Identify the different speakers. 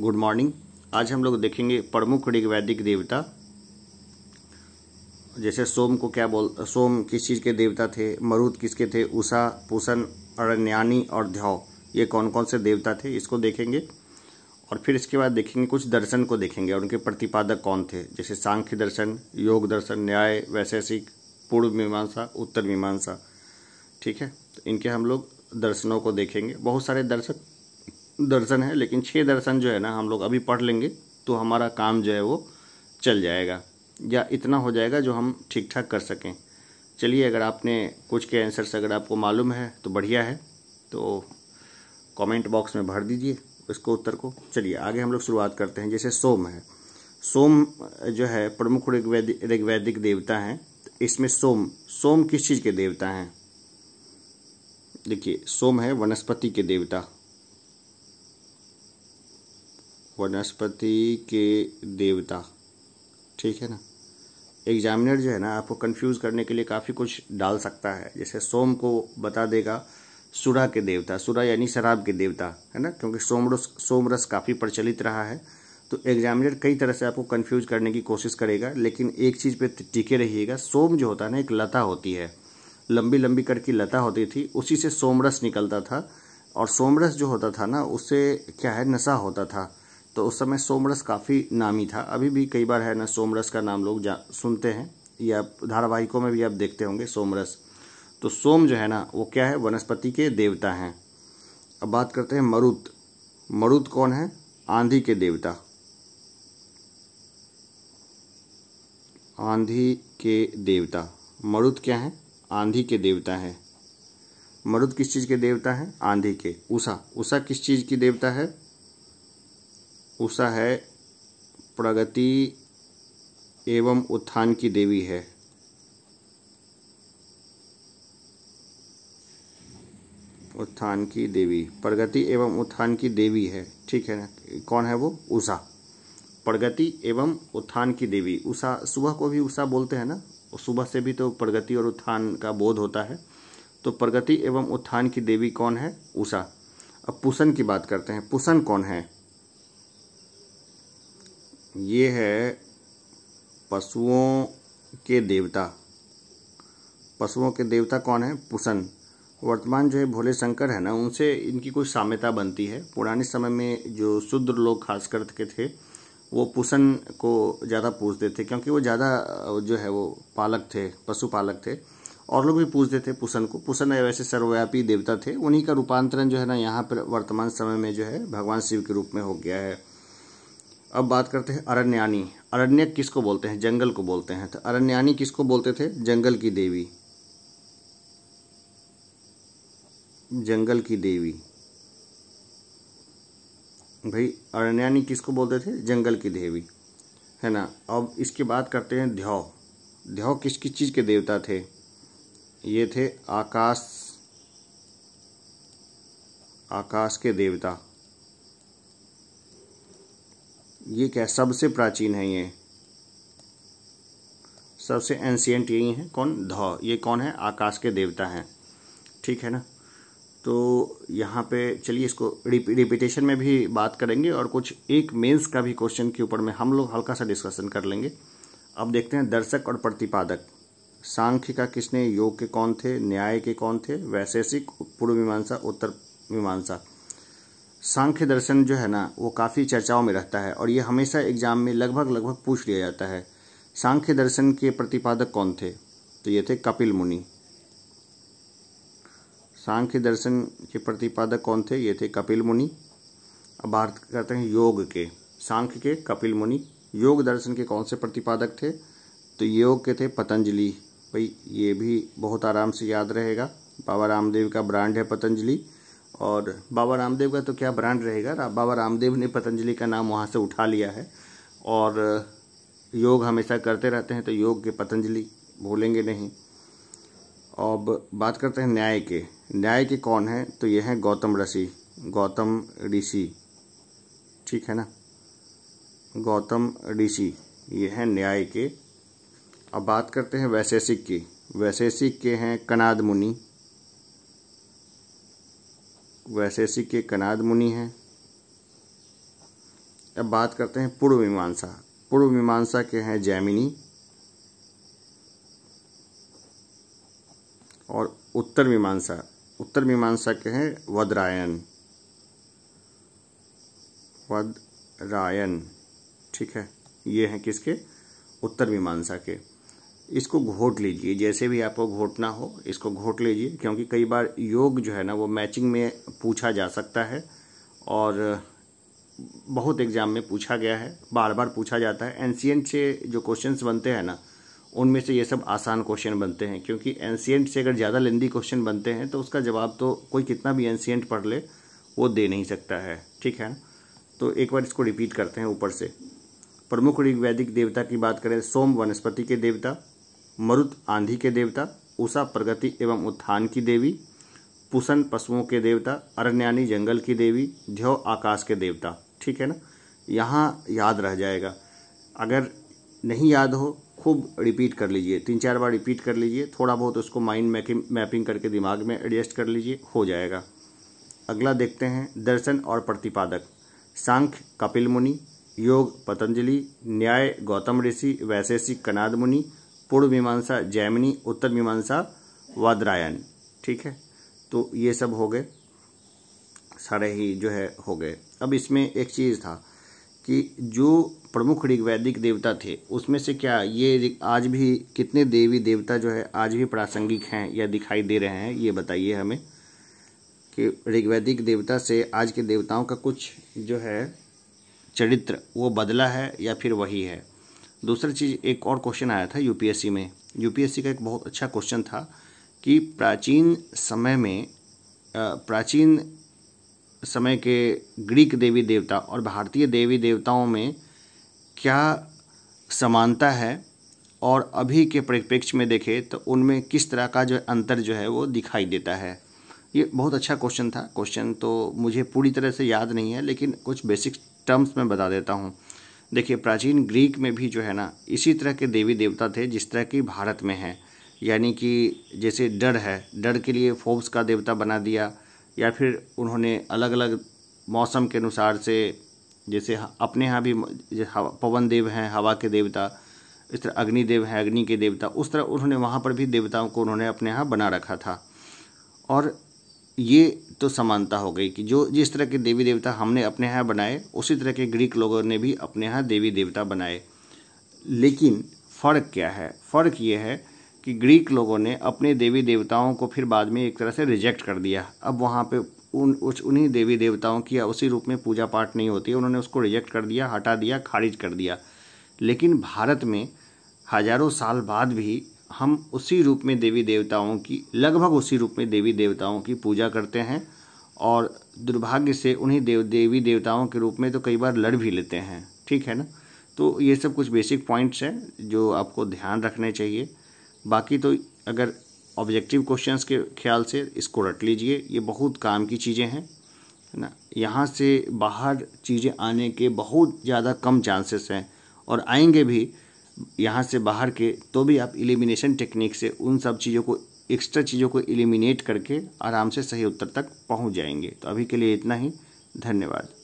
Speaker 1: good morning आज हम लोग देखेंगे प्रमुख ऋग्वैदिक देवता जैसे सोम को क्या बोल सोम किस चीज़ के देवता थे मरुद किसके थे उषा पूषण अरण्यानी और ध्याव ये कौन कौन से देवता थे इसको देखेंगे और फिर इसके बाद देखेंगे कुछ दर्शन को देखेंगे और उनके प्रतिपादक कौन थे जैसे सांख्य दर्शन योग दर्शन न्याय वैशेषिक पूर्व मीमांसा उत्तर मीमांसा ठीक है तो इनके हम लोग दर्शनों को देखेंगे बहुत सारे दर्शक दर्शन है लेकिन छः दर्शन जो है ना हम लोग अभी पढ़ लेंगे तो हमारा काम जो है वो चल जाएगा या इतना हो जाएगा जो हम ठीक ठाक कर सकें चलिए अगर आपने कुछ के आंसर्स अगर आपको मालूम है तो बढ़िया है तो कमेंट बॉक्स में भर दीजिए इसको उत्तर को चलिए आगे हम लोग शुरुआत करते हैं जैसे सोम है सोम जो है प्रमुख ऋग्वैदिक देवता हैं इसमें सोम सोम किस चीज़ के देवता हैं देखिए सोम है वनस्पति के देवता वनस्पति के देवता ठीक है ना एग्जामिनर जो है ना आपको कंफ्यूज करने के लिए काफ़ी कुछ डाल सकता है जैसे सोम को बता देगा सुरा के देवता सुरा यानी शराब के देवता है ना क्योंकि सोमरस सोमरस काफ़ी प्रचलित रहा है तो एग्जामिनर कई तरह से आपको कंफ्यूज करने की कोशिश करेगा लेकिन एक चीज़ पे टिके रहिएगा सोम जो होता है ना एक लता होती है लंबी लंबी करके लता होती थी उसी से सोमरस निकलता था और सोमरस जो होता था ना उससे क्या है नशा होता था तो उस समय सोमरस काफ़ी नामी था अभी भी कई बार है ना सोमरस का नाम लोग सुनते हैं या धारावाहिकों में भी आप देखते होंगे सोमरस तो सोम जो है ना वो क्या है वनस्पति के देवता हैं अब बात करते हैं मरुत मरुत कौन है आंधी के देवता आंधी के देवता मरुत क्या है आंधी के देवता है मरुत किस चीज़ के देवता है आंधी के उषा उषा किस चीज़ की देवता है उषा है प्रगति एवं उत्थान की देवी है उत्थान की देवी प्रगति एवं उत्थान की देवी है ठीक है ना कौन है वो उषा प्रगति एवं उत्थान की देवी उषा सुबह को भी उषा बोलते हैं ना सुबह से भी तो प्रगति और उत्थान का बोध होता है तो प्रगति एवं उत्थान की देवी कौन है उषा अब पुषण की बात करते हैं पुषण कौन है ये है पशुओं के देवता पशुओं के देवता कौन है पुसन वर्तमान जो है भोले शंकर है ना उनसे इनकी कोई साम्यता बनती है पुराने समय में जो शूद्र लोग खास करके थे वो पुसन को ज़्यादा पूजते थे क्योंकि वो ज़्यादा जो है वो पालक थे पशुपालक थे और लोग भी पूजते थे पुसन को पुसन वैसे सर्वव्यापी देवता थे उन्हीं का रूपांतरण जो है ना यहाँ पर वर्तमान समय में जो है भगवान शिव के रूप में हो गया है अब बात करते हैं अरण्यानी अरण्य किसको बोलते हैं जंगल को बोलते हैं तो अरण्यानी किसको बोलते थे जंगल की देवी जंगल की देवी भाई अरण्यानी किसको बोलते थे जंगल की देवी है ना अब इसकी बात करते हैं ध्यो ध्यो किस किस चीज़ के देवता थे ये थे आकाश आकाश के देवता ये क्या सबसे प्राचीन है ये सबसे एंशियंट यही है कौन धौ ये कौन है आकाश के देवता हैं ठीक है ना तो यहाँ पे चलिए इसको रिपीटेशन में भी बात करेंगे और कुछ एक मेंस का भी क्वेश्चन के ऊपर में हम लोग हल्का सा डिस्कशन कर लेंगे अब देखते हैं दर्शक और प्रतिपादक सांख्य का किसने योग के कौन थे न्याय के कौन थे वैशेषिक पूर्व मीमांसा उत्तर मीमांसा सांख्य दर्शन जो है ना वो काफ़ी चर्चाओं में रहता है और ये हमेशा एग्जाम में लगभग लगभग पूछ लिया जाता है सांख्य दर्शन के प्रतिपादक कौन थे तो ये थे कपिल मुनि सांख्य दर्शन के प्रतिपादक कौन थे ये थे कपिल मुनि अब बात करते हैं योग के सांख्य के कपिल मुनि योग दर्शन के कौन से प्रतिपादक थे तो योग के थे पतंजलि भाई ये भी बहुत आराम से याद रहेगा बाबा रामदेव का ब्रांड है पतंजलि और बाबा रामदेव का तो क्या ब्रांड रहेगा बाबा रामदेव ने पतंजलि का नाम वहाँ से उठा लिया है और योग हमेशा करते रहते हैं तो योग के पतंजलि भूलेंगे नहीं अब बात करते हैं न्याय के न्याय के कौन हैं तो ये हैं गौतम ऋषि गौतम ऋषि ठीक है ना गौतम ऋषि ये हैं न्याय के अब बात करते हैं वैशेषिक की वैशेषिक के हैं कनाद मुनि वैशेषिक के कनाद मुनि हैं अब बात करते हैं पूर्व मीमांसा पूर्व मीमांसा के हैं जैमिनी और उत्तर मीमांसा उत्तर मीमांसा के हैं वदरायन वदरायन ठीक है ये हैं किसके उत्तर मीमांसा के इसको घोट लीजिए जैसे भी आपको घोटना हो इसको घोट लीजिए क्योंकि कई बार योग जो है ना वो मैचिंग में पूछा जा सकता है और बहुत एग्ज़ाम में पूछा गया है बार बार पूछा जाता है एनसीएंट से जो क्वेश्चंस बनते हैं ना उनमें से ये सब आसान क्वेश्चन बनते हैं क्योंकि एनसीएंट से अगर ज़्यादा लेंदी क्वेश्चन बनते हैं तो उसका जवाब तो कोई कितना भी एनसीएंट पढ़ ले वो दे नहीं सकता है ठीक है ना तो एक बार इसको रिपीट करते हैं ऊपर से प्रमुख ऋग्वैदिक देवता की बात करें सोम वनस्पति के देवता मरुत आंधी के देवता उषा प्रगति एवं उत्थान की देवी पुसन पशुओं के देवता अरण्यानी जंगल की देवी ध्यो आकाश के देवता ठीक है ना यहाँ याद रह जाएगा अगर नहीं याद हो खूब रिपीट कर लीजिए तीन चार बार रिपीट कर लीजिए थोड़ा बहुत उसको माइंड मैपिंग करके दिमाग में एडजस्ट कर लीजिए हो जाएगा अगला देखते हैं दर्शन और प्रतिपादक सांख्य कपिल मुनि योग पतंजलि न्याय गौतम ऋषि वैशेषिक कनाद मुनि पूर्व मीमांसा जैमिनी उत्तर मीमांसा वादरायन ठीक है तो ये सब हो गए सारे ही जो है हो गए अब इसमें एक चीज़ था कि जो प्रमुख ऋग्वैदिक देवता थे उसमें से क्या ये आज भी कितने देवी देवता जो है आज भी प्रासंगिक हैं या दिखाई दे रहे हैं ये बताइए हमें कि ऋग्वैदिक देवता से आज के देवताओं का कुछ जो है चरित्र वो बदला है या फिर वही है दूसरी चीज़ एक और क्वेश्चन आया था यूपीएससी में यूपीएससी का एक बहुत अच्छा क्वेश्चन था कि प्राचीन समय में प्राचीन समय के ग्रीक देवी देवता और भारतीय देवी देवताओं में क्या समानता है और अभी के परिप्रेक्ष्य में देखें तो उनमें किस तरह का जो अंतर जो है वो दिखाई देता है ये बहुत अच्छा क्वेश्चन था क्वेश्चन तो मुझे पूरी तरह से याद नहीं है लेकिन कुछ बेसिक टर्म्स में बता देता हूँ देखिए प्राचीन ग्रीक में भी जो है ना इसी तरह के देवी देवता थे जिस तरह की भारत में है यानी कि जैसे डर है डर के लिए फोब्स का देवता बना दिया या फिर उन्होंने अलग अलग मौसम के अनुसार से जैसे अपने यहाँ भी पवन देव हैं हवा के देवता इस तरह अग्निदेव हैं अग्नि के देवता उस तरह उन्होंने वहाँ पर भी देवताओं को उन्होंने अपने यहाँ बना रखा था और ये तो समानता हो गई कि जो जिस तरह के देवी देवता हमने अपने यहाँ बनाए उसी तरह के ग्रीक लोगों ने भी अपने यहाँ देवी देवता बनाए लेकिन फ़र्क क्या है फ़र्क ये है कि ग्रीक लोगों ने अपने देवी देवताओं को फिर बाद में एक तरह से रिजेक्ट कर दिया अब वहाँ पे उन उस उन्हीं देवी देवताओं की उसी रूप में पूजा पाठ नहीं होती उन्होंने उसको रिजेक्ट कर दिया हटा दिया खारिज कर दिया लेकिन भारत में हजारों साल बाद भी हम उसी रूप में देवी देवताओं की लगभग उसी रूप में देवी देवताओं की पूजा करते हैं और दुर्भाग्य से उन्हीं देव देवी देवताओं के रूप में तो कई बार लड़ भी लेते हैं ठीक है ना तो ये सब कुछ बेसिक पॉइंट्स हैं जो आपको ध्यान रखने चाहिए बाकी तो अगर ऑब्जेक्टिव क्वेश्चंस के ख्याल से इसको रट लीजिए ये बहुत काम की चीज़ें हैं है ना यहाँ से बाहर चीज़ें आने के बहुत ज़्यादा कम चांसेस हैं और आएंगे भी यहाँ से बाहर के तो भी आप इलिमिनेशन टेक्निक से उन सब चीज़ों को एक्स्ट्रा चीज़ों को एलिमिनेट करके आराम से सही उत्तर तक पहुँच जाएंगे तो अभी के लिए इतना ही धन्यवाद